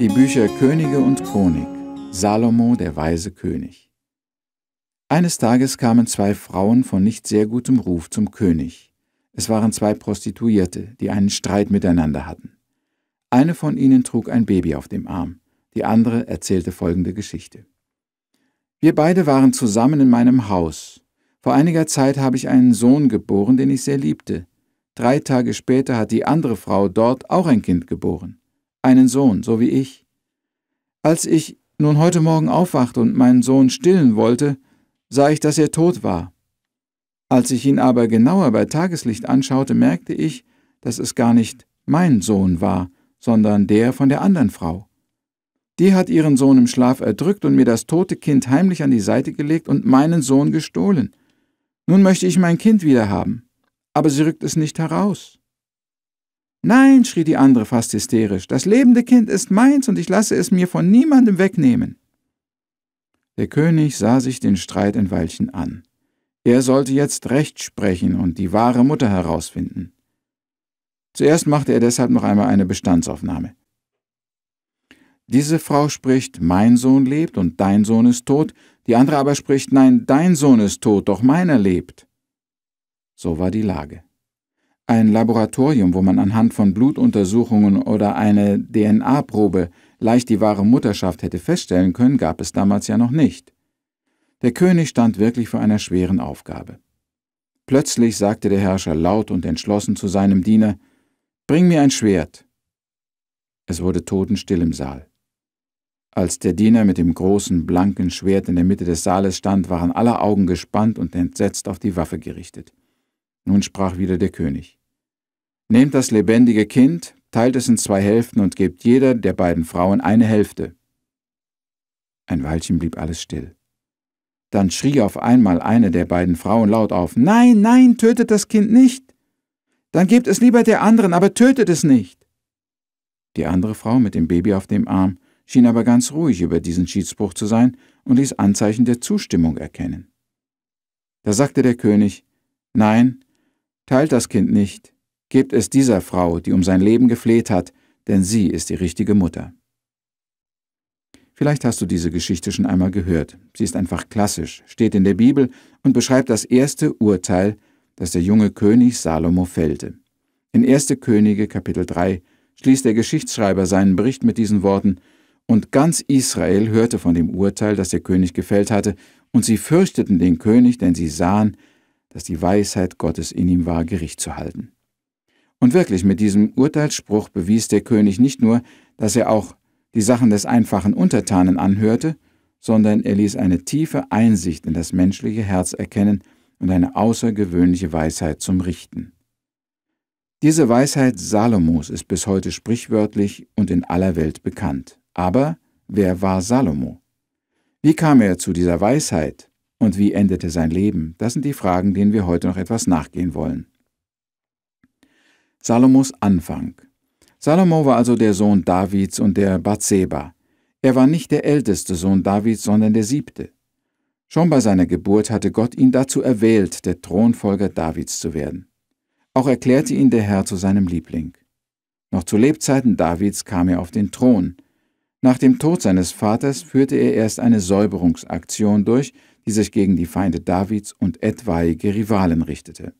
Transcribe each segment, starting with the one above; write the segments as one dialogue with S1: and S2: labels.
S1: Die Bücher Könige und Chronik, Salomo der weise König. Eines Tages kamen zwei Frauen von nicht sehr gutem Ruf zum König. Es waren zwei Prostituierte, die einen Streit miteinander hatten. Eine von ihnen trug ein Baby auf dem Arm, die andere erzählte folgende Geschichte. Wir beide waren zusammen in meinem Haus. Vor einiger Zeit habe ich einen Sohn geboren, den ich sehr liebte. Drei Tage später hat die andere Frau dort auch ein Kind geboren einen Sohn, so wie ich. Als ich nun heute Morgen aufwachte und meinen Sohn stillen wollte, sah ich, dass er tot war. Als ich ihn aber genauer bei Tageslicht anschaute, merkte ich, dass es gar nicht mein Sohn war, sondern der von der anderen Frau. Die hat ihren Sohn im Schlaf erdrückt und mir das tote Kind heimlich an die Seite gelegt und meinen Sohn gestohlen. Nun möchte ich mein Kind wieder haben, aber sie rückt es nicht heraus. Nein, schrie die andere fast hysterisch, das lebende Kind ist meins und ich lasse es mir von niemandem wegnehmen. Der König sah sich den Streit ein Weilchen an. Er sollte jetzt recht sprechen und die wahre Mutter herausfinden. Zuerst machte er deshalb noch einmal eine Bestandsaufnahme. Diese Frau spricht, mein Sohn lebt und dein Sohn ist tot, die andere aber spricht, nein, dein Sohn ist tot, doch meiner lebt. So war die Lage. Ein Laboratorium, wo man anhand von Blutuntersuchungen oder einer DNA-Probe leicht die wahre Mutterschaft hätte feststellen können, gab es damals ja noch nicht. Der König stand wirklich vor einer schweren Aufgabe. Plötzlich sagte der Herrscher laut und entschlossen zu seinem Diener Bring mir ein Schwert. Es wurde totenstill im Saal. Als der Diener mit dem großen, blanken Schwert in der Mitte des Saales stand, waren aller Augen gespannt und entsetzt auf die Waffe gerichtet. Nun sprach wieder der König. Nehmt das lebendige Kind, teilt es in zwei Hälften und gebt jeder der beiden Frauen eine Hälfte. Ein Weilchen blieb alles still. Dann schrie auf einmal eine der beiden Frauen laut auf Nein, nein, tötet das Kind nicht. Dann gebt es lieber der anderen, aber tötet es nicht. Die andere Frau mit dem Baby auf dem Arm schien aber ganz ruhig über diesen Schiedsbruch zu sein und ließ Anzeichen der Zustimmung erkennen. Da sagte der König Nein, teilt das Kind nicht, Gebt es dieser Frau, die um sein Leben gefleht hat, denn sie ist die richtige Mutter. Vielleicht hast du diese Geschichte schon einmal gehört. Sie ist einfach klassisch, steht in der Bibel und beschreibt das erste Urteil, das der junge König Salomo fällte. In 1. Könige Kapitel 3 schließt der Geschichtsschreiber seinen Bericht mit diesen Worten, und ganz Israel hörte von dem Urteil, das der König gefällt hatte, und sie fürchteten den König, denn sie sahen, dass die Weisheit Gottes in ihm war, Gericht zu halten. Und wirklich, mit diesem Urteilsspruch bewies der König nicht nur, dass er auch die Sachen des einfachen Untertanen anhörte, sondern er ließ eine tiefe Einsicht in das menschliche Herz erkennen und eine außergewöhnliche Weisheit zum Richten. Diese Weisheit Salomos ist bis heute sprichwörtlich und in aller Welt bekannt. Aber wer war Salomo? Wie kam er zu dieser Weisheit und wie endete sein Leben? Das sind die Fragen, denen wir heute noch etwas nachgehen wollen. Salomos Anfang. Salomo war also der Sohn Davids und der Bathseba. Er war nicht der älteste Sohn Davids, sondern der siebte. Schon bei seiner Geburt hatte Gott ihn dazu erwählt, der Thronfolger Davids zu werden. Auch erklärte ihn der Herr zu seinem Liebling. Noch zu Lebzeiten Davids kam er auf den Thron. Nach dem Tod seines Vaters führte er erst eine Säuberungsaktion durch, die sich gegen die Feinde Davids und etwaige Rivalen richtete.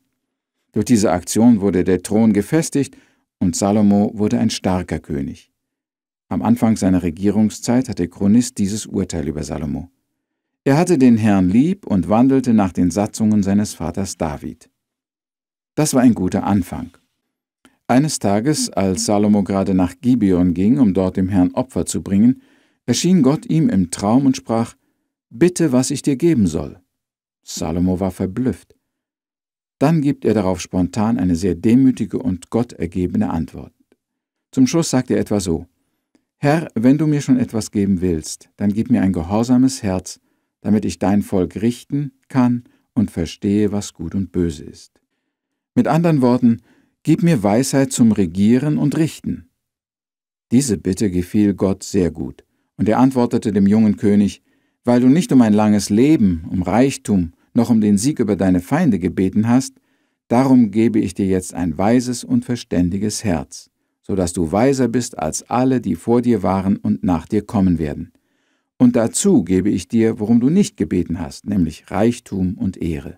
S1: Durch diese Aktion wurde der Thron gefestigt und Salomo wurde ein starker König. Am Anfang seiner Regierungszeit hatte Chronist dieses Urteil über Salomo. Er hatte den Herrn lieb und wandelte nach den Satzungen seines Vaters David. Das war ein guter Anfang. Eines Tages, als Salomo gerade nach Gibeon ging, um dort dem Herrn Opfer zu bringen, erschien Gott ihm im Traum und sprach, Bitte, was ich dir geben soll. Salomo war verblüfft. Dann gibt er darauf spontan eine sehr demütige und gottergebene Antwort. Zum Schluss sagt er etwa so Herr, wenn du mir schon etwas geben willst, dann gib mir ein gehorsames Herz, damit ich dein Volk richten kann und verstehe, was gut und böse ist. Mit anderen Worten, gib mir Weisheit zum Regieren und Richten. Diese Bitte gefiel Gott sehr gut, und er antwortete dem jungen König, weil du nicht um ein langes Leben, um Reichtum, noch um den Sieg über deine Feinde gebeten hast, darum gebe ich dir jetzt ein weises und verständiges Herz, so dass du weiser bist als alle, die vor dir waren und nach dir kommen werden. Und dazu gebe ich dir, worum du nicht gebeten hast, nämlich Reichtum und Ehre.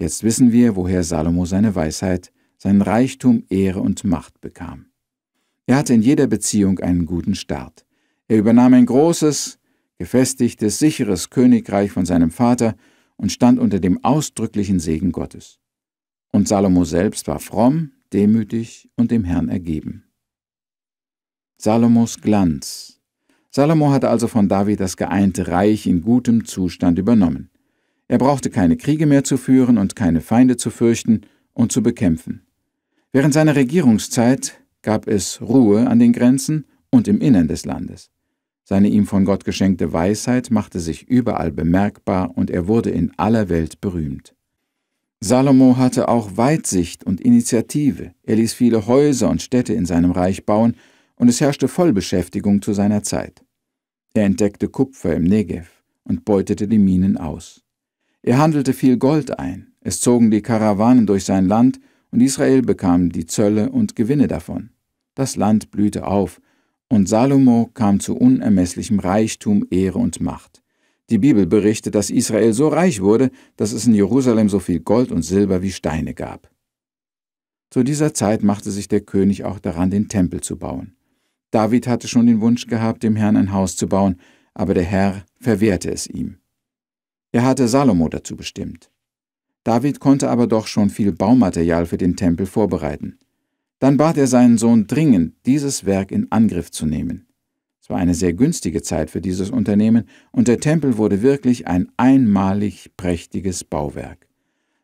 S1: Jetzt wissen wir, woher Salomo seine Weisheit, seinen Reichtum, Ehre und Macht bekam. Er hatte in jeder Beziehung einen guten Start. Er übernahm ein großes, gefestigtes, sicheres Königreich von seinem Vater und stand unter dem ausdrücklichen Segen Gottes. Und Salomo selbst war fromm, demütig und dem Herrn ergeben. Salomos Glanz. Salomo hatte also von David das geeinte Reich in gutem Zustand übernommen. Er brauchte keine Kriege mehr zu führen und keine Feinde zu fürchten und zu bekämpfen. Während seiner Regierungszeit gab es Ruhe an den Grenzen und im Innern des Landes. Seine ihm von Gott geschenkte Weisheit machte sich überall bemerkbar und er wurde in aller Welt berühmt. Salomo hatte auch Weitsicht und Initiative. Er ließ viele Häuser und Städte in seinem Reich bauen und es herrschte Vollbeschäftigung zu seiner Zeit. Er entdeckte Kupfer im Negev und beutete die Minen aus. Er handelte viel Gold ein. Es zogen die Karawanen durch sein Land und Israel bekam die Zölle und Gewinne davon. Das Land blühte auf und Salomo kam zu unermesslichem Reichtum, Ehre und Macht. Die Bibel berichtet, dass Israel so reich wurde, dass es in Jerusalem so viel Gold und Silber wie Steine gab. Zu dieser Zeit machte sich der König auch daran, den Tempel zu bauen. David hatte schon den Wunsch gehabt, dem Herrn ein Haus zu bauen, aber der Herr verwehrte es ihm. Er hatte Salomo dazu bestimmt. David konnte aber doch schon viel Baumaterial für den Tempel vorbereiten. Dann bat er seinen Sohn dringend, dieses Werk in Angriff zu nehmen. Es war eine sehr günstige Zeit für dieses Unternehmen, und der Tempel wurde wirklich ein einmalig prächtiges Bauwerk.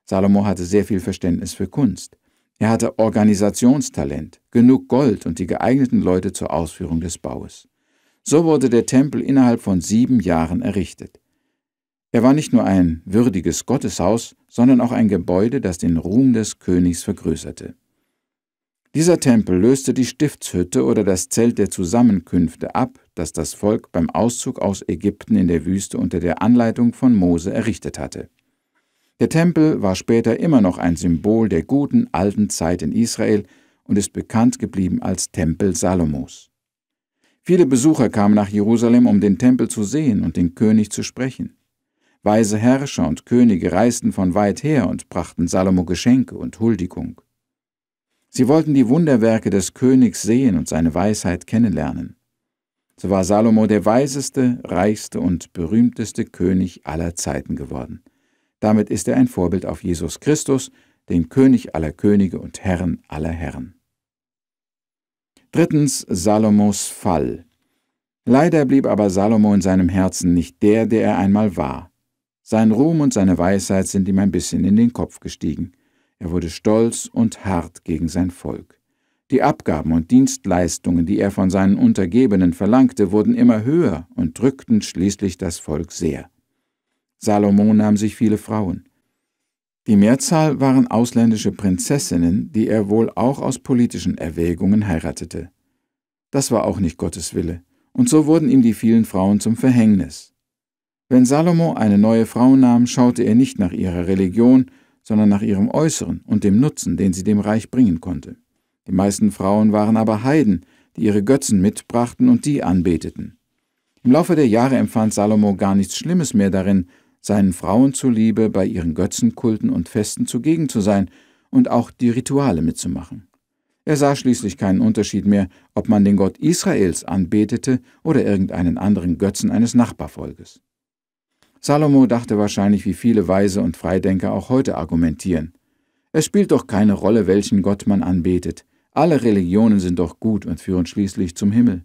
S1: Salomo hatte sehr viel Verständnis für Kunst. Er hatte Organisationstalent, genug Gold und die geeigneten Leute zur Ausführung des Baues. So wurde der Tempel innerhalb von sieben Jahren errichtet. Er war nicht nur ein würdiges Gotteshaus, sondern auch ein Gebäude, das den Ruhm des Königs vergrößerte. Dieser Tempel löste die Stiftshütte oder das Zelt der Zusammenkünfte ab, das das Volk beim Auszug aus Ägypten in der Wüste unter der Anleitung von Mose errichtet hatte. Der Tempel war später immer noch ein Symbol der guten alten Zeit in Israel und ist bekannt geblieben als Tempel Salomos. Viele Besucher kamen nach Jerusalem, um den Tempel zu sehen und den König zu sprechen. Weise Herrscher und Könige reisten von weit her und brachten Salomo Geschenke und Huldigung. Sie wollten die Wunderwerke des Königs sehen und seine Weisheit kennenlernen. So war Salomo der weiseste, reichste und berühmteste König aller Zeiten geworden. Damit ist er ein Vorbild auf Jesus Christus, den König aller Könige und Herrn aller Herren. Drittens Salomos Fall. Leider blieb aber Salomo in seinem Herzen nicht der, der er einmal war. Sein Ruhm und seine Weisheit sind ihm ein bisschen in den Kopf gestiegen. Er wurde stolz und hart gegen sein Volk. Die Abgaben und Dienstleistungen, die er von seinen Untergebenen verlangte, wurden immer höher und drückten schließlich das Volk sehr. Salomo nahm sich viele Frauen. Die Mehrzahl waren ausländische Prinzessinnen, die er wohl auch aus politischen Erwägungen heiratete. Das war auch nicht Gottes Wille, und so wurden ihm die vielen Frauen zum Verhängnis. Wenn Salomo eine neue Frau nahm, schaute er nicht nach ihrer Religion, sondern nach ihrem Äußeren und dem Nutzen, den sie dem Reich bringen konnte. Die meisten Frauen waren aber Heiden, die ihre Götzen mitbrachten und die anbeteten. Im Laufe der Jahre empfand Salomo gar nichts Schlimmes mehr darin, seinen Frauen zuliebe bei ihren Götzenkulten und Festen zugegen zu sein und auch die Rituale mitzumachen. Er sah schließlich keinen Unterschied mehr, ob man den Gott Israels anbetete oder irgendeinen anderen Götzen eines Nachbarvolkes. Salomo dachte wahrscheinlich, wie viele Weise und Freidenker auch heute argumentieren. Es spielt doch keine Rolle, welchen Gott man anbetet. Alle Religionen sind doch gut und führen schließlich zum Himmel.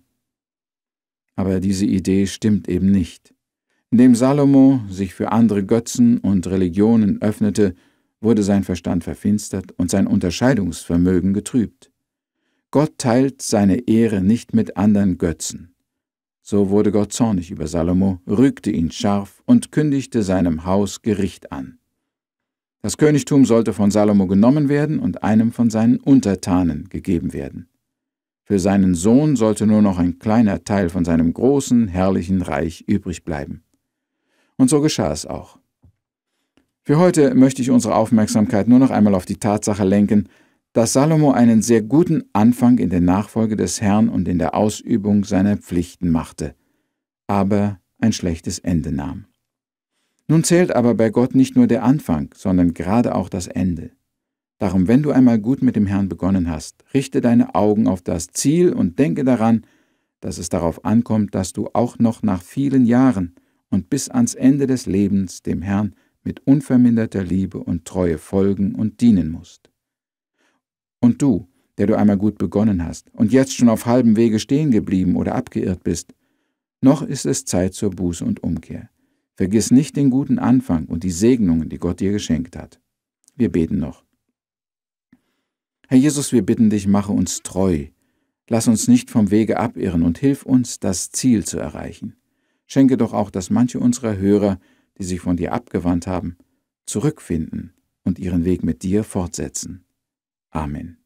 S1: Aber diese Idee stimmt eben nicht. Indem Salomo sich für andere Götzen und Religionen öffnete, wurde sein Verstand verfinstert und sein Unterscheidungsvermögen getrübt. Gott teilt seine Ehre nicht mit anderen Götzen. So wurde Gott zornig über Salomo, rügte ihn scharf und kündigte seinem Haus Gericht an. Das Königtum sollte von Salomo genommen werden und einem von seinen Untertanen gegeben werden. Für seinen Sohn sollte nur noch ein kleiner Teil von seinem großen, herrlichen Reich übrig bleiben. Und so geschah es auch. Für heute möchte ich unsere Aufmerksamkeit nur noch einmal auf die Tatsache lenken, dass Salomo einen sehr guten Anfang in der Nachfolge des Herrn und in der Ausübung seiner Pflichten machte, aber ein schlechtes Ende nahm. Nun zählt aber bei Gott nicht nur der Anfang, sondern gerade auch das Ende. Darum, wenn du einmal gut mit dem Herrn begonnen hast, richte deine Augen auf das Ziel und denke daran, dass es darauf ankommt, dass du auch noch nach vielen Jahren und bis ans Ende des Lebens dem Herrn mit unverminderter Liebe und Treue folgen und dienen musst. Und du, der du einmal gut begonnen hast und jetzt schon auf halbem Wege stehen geblieben oder abgeirrt bist, noch ist es Zeit zur Buße und Umkehr. Vergiss nicht den guten Anfang und die Segnungen, die Gott dir geschenkt hat. Wir beten noch. Herr Jesus, wir bitten dich, mache uns treu. Lass uns nicht vom Wege abirren und hilf uns, das Ziel zu erreichen. Schenke doch auch, dass manche unserer Hörer, die sich von dir abgewandt haben, zurückfinden und ihren Weg mit dir fortsetzen. Amen.